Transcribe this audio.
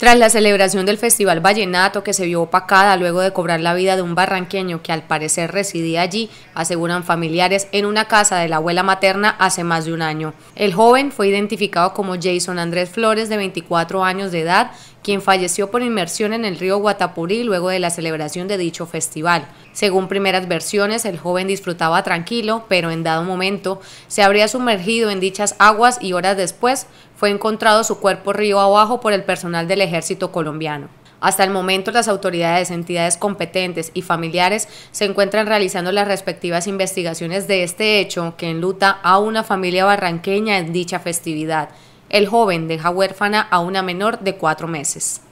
Tras la celebración del Festival Vallenato, que se vio opacada luego de cobrar la vida de un barranqueño que al parecer residía allí, aseguran familiares, en una casa de la abuela materna hace más de un año. El joven fue identificado como Jason Andrés Flores, de 24 años de edad, quien falleció por inmersión en el río Guatapurí luego de la celebración de dicho festival. Según primeras versiones, el joven disfrutaba tranquilo, pero en dado momento se habría sumergido en dichas aguas y horas después fue encontrado su cuerpo río abajo por el personal del ejército ejército colombiano. Hasta el momento las autoridades, entidades competentes y familiares se encuentran realizando las respectivas investigaciones de este hecho que enluta a una familia barranqueña en dicha festividad. El joven deja huérfana a una menor de cuatro meses.